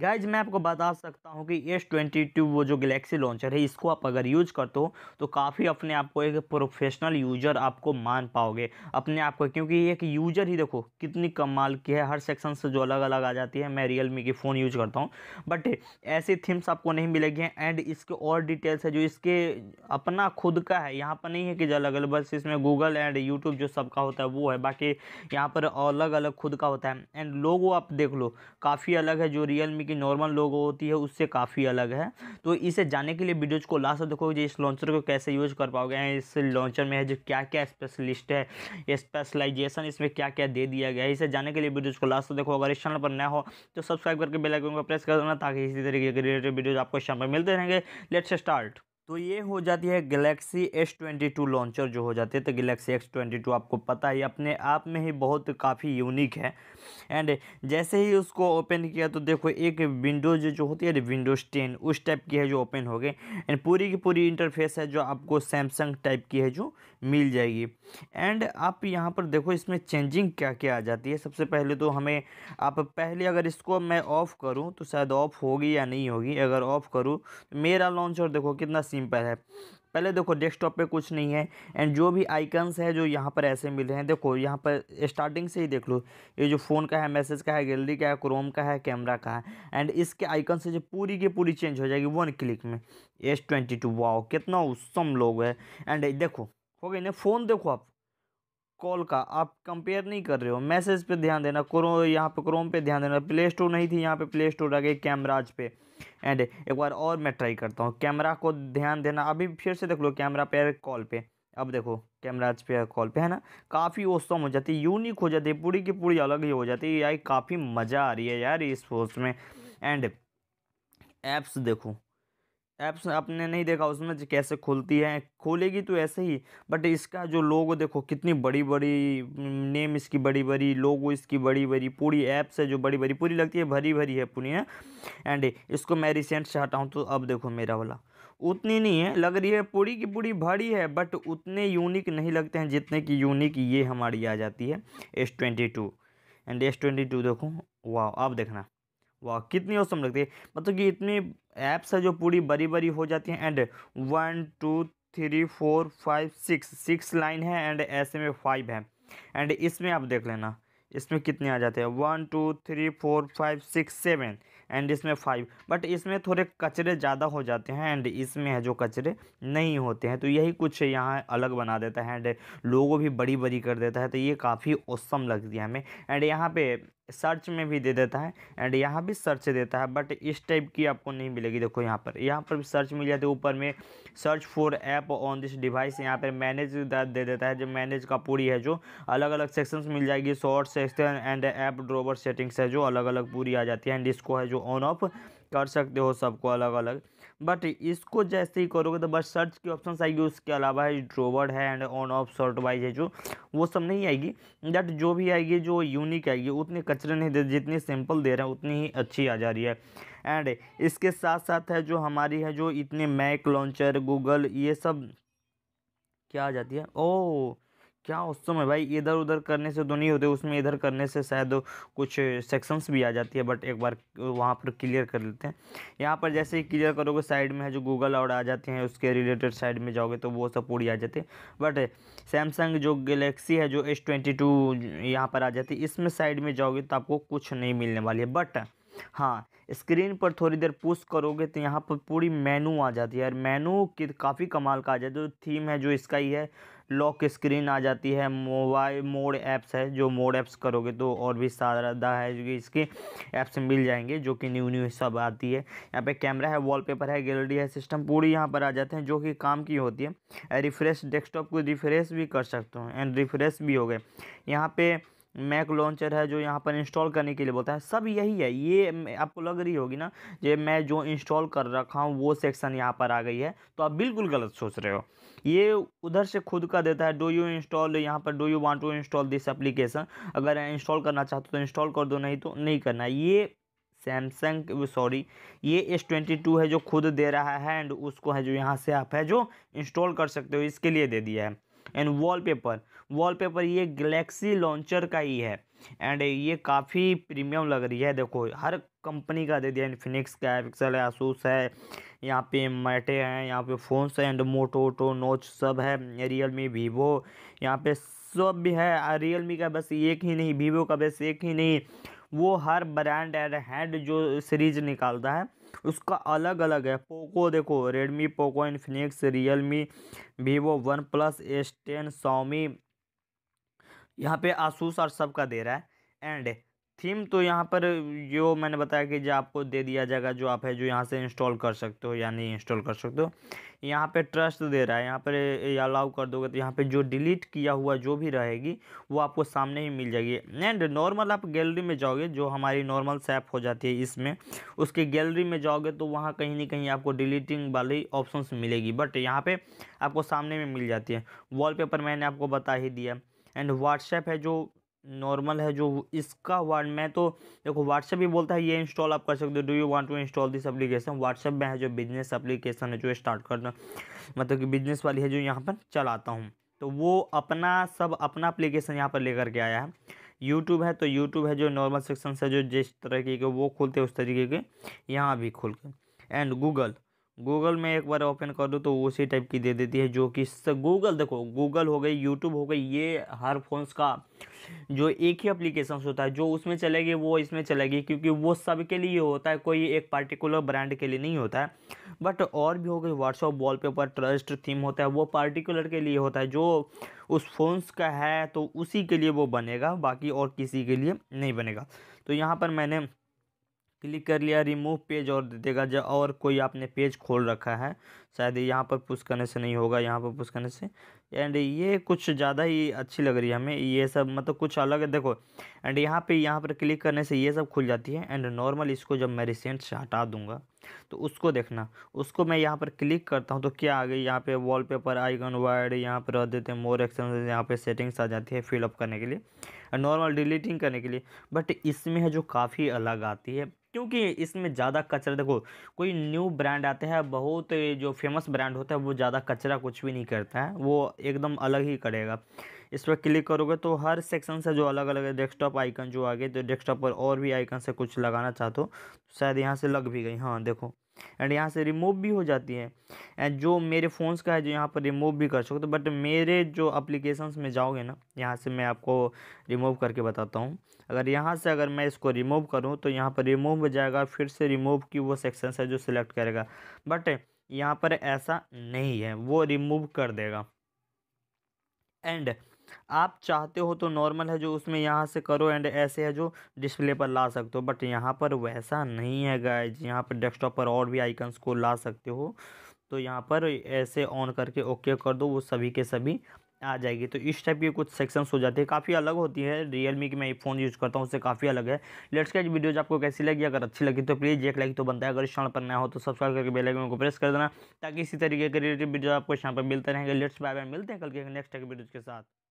guys मैं आपको बता सकता हूँ कि एस ट्वेंटी टू वो जो गलेक्सी लॉन्चर है इसको आप अगर यूज करते हो तो काफ़ी अपने आप को एक प्रोफेशनल यूज़र आपको मान पाओगे अपने आप को क्योंकि एक यूज़र ही देखो कितनी कमाल की है हर सेक्शन से जो अलग अलग आ जाती है मैं रियल मी की फ़ोन यूज करता हूँ बट ऐसी थीम्स आपको नहीं मिलेगी एंड इसके और डिटेल्स है जो इसके अपना खुद का है यहाँ पर नहीं है कि जो अलग अलग बस इसमें गूगल एंड यूट्यूब जो सबका होता है वो है बाकी यहाँ पर अलग अलग खुद का होता है एंड लोगो आप देख लो काफ़ी अलग है जो रियल आदमी की नॉर्मल लोगो होती है उससे काफ़ी अलग है तो इसे जानने के लिए वीडियोज़ को लास्ट देखो जो इस लॉन्चर को कैसे यूज़ कर पाओगे इस लॉन्चर में है जो क्या क्या स्पेशलिस्ट है स्पेशलाइजेशन इसमें क्या क्या दे दिया गया है इसे जानने के लिए वीडियोज़ को लास्ट देखो अगर इस चैनल पर नया हो तो सब्सक्राइब करके बेलाइकन को प्रेस कर देना ताकि इसी तरीके के रिलेटेड वीडियोज़ आपको शाम पर मिलते रहेंगे लेट्स स्टार्ट तो ये हो जाती है Galaxy S twenty two launcher जो हो जाती है तो गलेक्सी एक्स ट्वेंटी टू आपको पता ही अपने आप में ही बहुत काफ़ी यूनिक है एंड जैसे ही उसको ओपन किया तो देखो एक विंडोज जो होती है विंडोज़ टेन उस टाइप की है जो ओपन हो गई एंड पूरी की पूरी इंटरफेस है जो आपको सैमसंग टाइप की है जो मिल जाएगी एंड आप यहाँ पर देखो इसमें चेंजिंग क्या क्या आ जाती है सबसे पहले तो हमें आप पहले अगर इसको मैं ऑफ़ करूँ तो शायद ऑफ़ होगी या नहीं होगी अगर ऑफ़ करूँ तो मेरा लॉन्चर देखो कितना सिम सिंपल है पहले देखो डेस्कटॉप पे कुछ नहीं है एंड जो भी आइकन्स है जो यहाँ पर ऐसे मिल रहे हैं देखो यहाँ पर स्टार्टिंग से ही देख लो ये जो फ़ोन का है मैसेज का है गैलरी का है क्रोम का है कैमरा का है एंड इसके आइकन से जो पूरी की पूरी चेंज हो जाएगी वन क्लिक में एस ट्वेंटी टू वाओ कितना उत्सम लोग है एंड देखो हो गई ना फ़ोन देखो आप कॉल का आप कंपेयर नहीं कर रहे हो मैसेज पे ध्यान देना क्रो यहाँ पे क्रोम पे ध्यान देना प्ले स्टोर नहीं थी यहाँ पे प्ले स्टोर आ गई कैमराज पे एंड एक बार और मैं ट्राई करता हूँ कैमरा को ध्यान देना अभी फिर से देख लो कैमरा पे कॉल पे अब देखो कैमराज पे कॉल पे है ना काफ़ी औसम हो जाती है यूनिक हो जाती है पूरी की पूरी अलग ही हो जाती है यार काफ़ी मज़ा आ रही है यार इस फोर्स में एंड ऐप्स देखो ऐप्स आपने नहीं देखा उसमें कैसे खोलती है खोलेगी तो ऐसे ही बट इसका जो लोगो देखो कितनी बड़ी बड़ी नेम इसकी बड़ी बड़ी लोगो इसकी बड़ी बड़ी पूरी ऐप्स है जो बड़ी बड़ी पूरी लगती है भरी भरी है पूरी है एंड इसको मैं रिसेंट से हटाऊँ तो अब देखो मेरा वाला उतनी नहीं है लग रही है पूरी की पूरी भरी है बट उतने यूनिक नहीं लगते हैं जितने की यूनिक ये हमारी आ जाती है S twenty two and S twenty two देखो वाह आप देखना वाह कितनी औसम लगती है मतलब कि इतनी ऐप्स है जो पूरी बड़ी बड़ी हो जाती हैं and one two three four five six six line है एंड ऐसे में फाइव है एंड इसमें आप देख लेना इसमें कितने आ जाते हैं one two three four five six seven and इसमें फाइव बट इसमें थोड़े कचरे ज़्यादा हो जाते हैं एंड इसमें है जो कचरे नहीं होते हैं तो यही कुछ यहाँ अलग बना देता है एंड लोगों भी बड़ी बड़ी कर देता है तो ये काफ़ी औसम लगती है हमें एंड यहाँ पे सर्च में भी दे देता है एंड यहाँ भी सर्च देता है बट इस टाइप की आपको नहीं मिलेगी देखो यहाँ पर यहाँ पर भी सर्च मिल जाती तो है ऊपर में search for app on this device यहाँ पर मैनेज दे देता है जो मैनेज का पूरी है जो अलग अलग सेक्शंस मिल जाएगी short section and app drawer settings है जो अलग अलग पूरी आ जाती है एंड इसको है जो ऑन ऑफ कर सकते हो सबको अलग अलग बट इसको जैसे ही करोगे तो बस सर्च की ऑप्शन आएगी उसके अलावा है ड्रोवर्ड है and on off short wise है जो वो सब नहीं आएगी बट जो भी आएगी जो यूनिक आएगी उतने कचरे नहीं दे जितनी सिंपल दे रहे हैं उतनी ही अच्छी आ जा रही है एंड इसके साथ साथ है जो हमारी है जो इतने मैक लॉन्चर गूगल ये सब क्या आ जाती है ओ oh, क्या उस समय भाई इधर उधर करने से तो नहीं होते उसमें इधर करने से शायद कुछ सेक्शंस भी आ जाती है बट एक बार वहाँ पर क्लियर कर लेते हैं यहाँ पर जैसे ही क्लियर करोगे साइड में है जो गूगल और आ जाते हैं उसके रिलेटेड साइड में जाओगे तो वो सब पूरी आ जाते हैं बट सैमसंग जो गलेक्सी है जो एस ट्वेंटी टू यहाँ पर आ जाती है इसमें साइड में जाओगे तो आपको कुछ नहीं मिलने वाली है बट हाँ स्क्रीन पर थोड़ी देर पुश करोगे तो यहाँ पर पूरी मेनू आ जाती है और मेनू की काफ़ी कमाल का आ जाता है जो थीम है जो इसका ही है लॉक स्क्रीन आ जाती है मोबाइल मोड ऐप्स है जो मोड ऐप्स करोगे तो और भी सारा है जो कि इसके ऐप्स मिल जाएंगे जो कि न्यू न्यू सब आती है यहाँ पे कैमरा है वॉलपेपर है गैलरी है सिस्टम पूरी यहाँ पर आ जाते हैं जो कि काम की होती है रिफ्रेश डेस्कटॉप को रिफ्रेश भी कर सकते हो एंड रिफ्रेश भी हो गए यहाँ पर मैक लॉन्चर है जो यहाँ पर इंस्टॉल करने के लिए बोलता है सब यही है ये आपको लग रही होगी ना जो मैं जो इंस्टॉल कर रखा हूँ वो सेक्शन यहाँ पर आ गई है तो आप बिल्कुल गलत सोच रहे हो ये उधर से खुद का देता है डो यू इंस्टॉल यहाँ पर do you want to install this application अगर इंस्टॉल करना चाहते हो तो इंस्टॉल कर दो नहीं तो नहीं करना ये सैमसंग सॉरी ये एस ट्वेंटी टू है जो खुद दे रहा है एंड उसको है जो यहाँ से आप है जो इंस्टॉल कर सकते हो इसके लिए दे दिया है एंड वॉलपेपर वॉलपेपर ये गलेक्सी लॉन्चर का ही है एंड ये काफ़ी प्रीमियम लग रही है देखो हर कंपनी का दे दिया इन्फिनिक्स का है पिक्सल है आसूस है यहाँ पे मैटे हैं यहाँ पे फ़ोन्स हैं एंड मोटो ओटो नोच सब है रियल मी वीवो यहाँ पे सब भी है रियल मी का बस एक ही नहीं वीवो का बस एक ही नहीं वो हर ब्रांड एंड हैंड जो सीरीज निकालता है उसका अलग अलग है पोको देखो Redmi Poco Infinix Realme Vivo OnePlus S ten Xiaomi यहाँ पे आसूस और सब का दे रहा है एंड थीम तो यहाँ पर जो मैंने बताया कि जो आपको दे दिया जाएगा जो आप है जो यहाँ से इंस्टॉल कर सकते हो या नहीं इंस्टॉल कर सकते हो यहाँ पे ट्रस्ट दे रहा है यहाँ पर अलाउ कर दोगे तो यहाँ पे जो डिलीट किया हुआ जो भी रहेगी वो आपको सामने ही मिल जाएगी एंड नॉर्मल आप गैलरी में जाओगे जो हमारी नॉर्मल सेप हो जाती है इसमें उसके गैलरी में जाओगे तो वहाँ कहीं ना कहीं आपको डिलीटिंग वाली ऑप्शन मिलेगी बट यहाँ पर आपको सामने में मिल जाती है वॉल मैंने आपको बता ही दिया एंड व्हाट्सएप है जो नॉर्मल है जो इसका वर्ड मैं तो देखो व्हाट्सएप भी बोलता है ये इंस्टॉल आप कर सकते हो do you want to install this application WhatsApp में है जो बिजनेस एप्लीकेशन है जो स्टार्ट करना मतलब कि बिजनेस वाली है जो यहाँ पर चलाता हूँ तो वो अपना सब अपना अप्लीकेशन यहाँ पर लेकर के आया है यूट्यूब है तो यूट्यूब है जो नॉर्मल सेक्शन से जो जिस तरीके के वो खुलते उस तरीके के यहाँ भी खुल के एंड गूगल गूगल में एक बार ओपन कर दो तो उसी टाइप की दे देती है जो कि गूगल देखो गूगल हो गई यूट्यूब हो गई ये हर फोन्स का जो एक ही अप्लीकेशन होता है जो उसमें चलेगी वो इसमें चलेगी क्योंकि वो सबके लिए होता है कोई एक पार्टिकुलर ब्रांड के लिए नहीं होता है बट और भी हो गई व्हाट्सअप वॉलपेपर ट्रस्ट थीम होता है वो पार्टिकुलर के लिए होता है जो उस फोन्स का है तो उसी के लिए वो बनेगा बाकी और किसी के लिए नहीं बनेगा तो यहाँ पर मैंने क्लिक कर लिया रिमूव पेज और दे देगा जब और कोई आपने पेज खोल रखा है शायद यहाँ पर पुश करने से नहीं होगा यहाँ पर पुश करने से एंड ये कुछ ज़्यादा ही अच्छी लग रही है हमें ये सब मतलब कुछ अलग है देखो एंड यहाँ पे यहाँ पर क्लिक करने से ये सब खुल जाती है एंड नॉर्मल इसको जब मैं रिसेंट से हटा दूँगा तो उसको देखना उसको मैं यहाँ पर क्लिक करता हूँ तो क्या आ गई यहाँ पर वॉल पेपर आइकन वाइड यहाँ पर रख देते हैं मोर एक्शन यहाँ पर सेटिंग्स आ जाती है फिलअप करने के लिए नॉर्मल डिलीटिंग करने के लिए बट इसमें है जो काफ़ी अलग आती है क्योंकि इसमें ज़्यादा कचरा देखो कोई न्यू ब्रांड आते हैं बहुत जो फेमस ब्रांड होता है वो ज़्यादा कचरा कुछ भी नहीं करता है वो एकदम अलग ही करेगा इस पर क्लिक करोगे तो हर सेक्शन से जो अलग अलग है डेस्कटॉप आइकन जो आ गए तो डेस्कटॉप पर और भी आइकन से कुछ लगाना चाहते हो तो शायद यहाँ से लग भी गई हाँ देखो एंड यहाँ से रिमूव भी हो जाती है एंड जो मेरे फ़ोन्स का है जो यहाँ पर रिमूव भी कर सकते बट मेरे जो अप्लीकेशंस में जाओगे ना यहाँ से मैं आपको रिमूव करके बताता हूँ अगर यहाँ से अगर मैं इसको रिमूव करूँ तो यहाँ पर रिमूव हो जाएगा फिर से रिमूव की वो सेक्शन है जो सिलेक्ट करेगा बट यहाँ पर ऐसा नहीं है वो रिमूव कर देगा एंड आप चाहते हो तो नॉर्मल है जो उसमें यहाँ से करो एंड ऐसे है जो डिस्प्ले पर ला सकते हो बट यहाँ पर वैसा नहीं है गाइज यहाँ पर डेस्कटॉप पर और भी आइकन्स को ला सकते हो तो यहाँ पर ऐसे ऑन करके ओके कर दो वो सभी के सभी आ जाएगी तो इस टाइप के कुछ सेक्शंस हो जाते हैं काफ़ी अलग होती है रियलमी की मैं फ़ोन यूज़ करता हूँ उससे काफ़ी अलग है लेट्स कैच वीडियोज आपको कैसी लगी अगर अच्छी लगी तो प्लीज़ एक लाइक तो बनता है अगर इस चैनल पर नया हो तो सब्सक्राइब करके बेल आइकन को प्रेस कर देना ताकि इसी तरीके के रिलेटेड वीडियो आपको यहाँ पर मिलते रहेंगे लेट्स बाय बाय मिलते हैं कल के नेक्स्ट वीडियोज के साथ